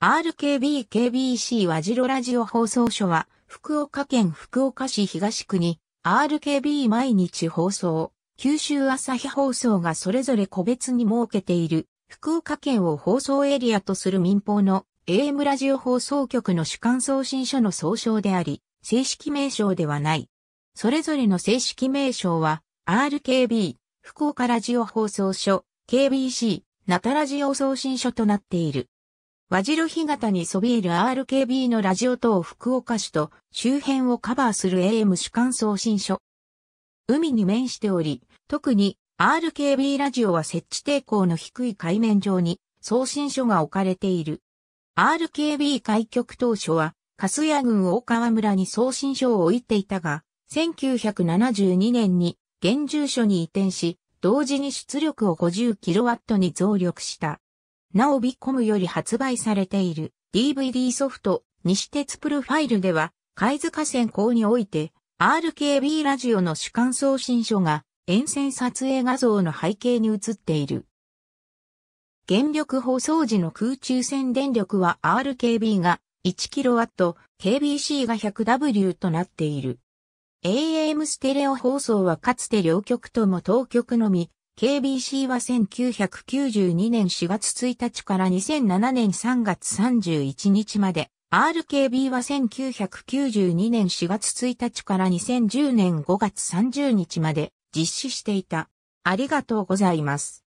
RKBKBC 和白ラジオ放送所は、福岡県福岡市東区に、RKB 毎日放送、九州朝日放送がそれぞれ個別に設けている、福岡県を放送エリアとする民放の AM ラジオ放送局の主管送信所の総称であり、正式名称ではない。それぞれの正式名称は、RKB、福岡ラジオ放送所、KBC、ナタラジオ送信所となっている。和白干潟にそびえる RKB のラジオ等福岡市と周辺をカバーする AM 主管送信所。海に面しており、特に RKB ラジオは設置抵抗の低い海面上に送信所が置かれている。RKB 開局当初は、カスヤ郡大川村に送信所を置いていたが、1972年に現住所に移転し、同時に出力を 50kW に増力した。なおビコムより発売されている DVD ソフト西鉄プロファイルでは、貝塚線港において RKB ラジオの主観送信書が沿線撮影画像の背景に映っている。原力放送時の空中線電力は RKB が 1kW、KBC が 100W となっている。AM ステレオ放送はかつて両局とも当局のみ、KBC は1992年4月1日から2007年3月31日まで、RKB は1992年4月1日から2010年5月30日まで実施していた。ありがとうございます。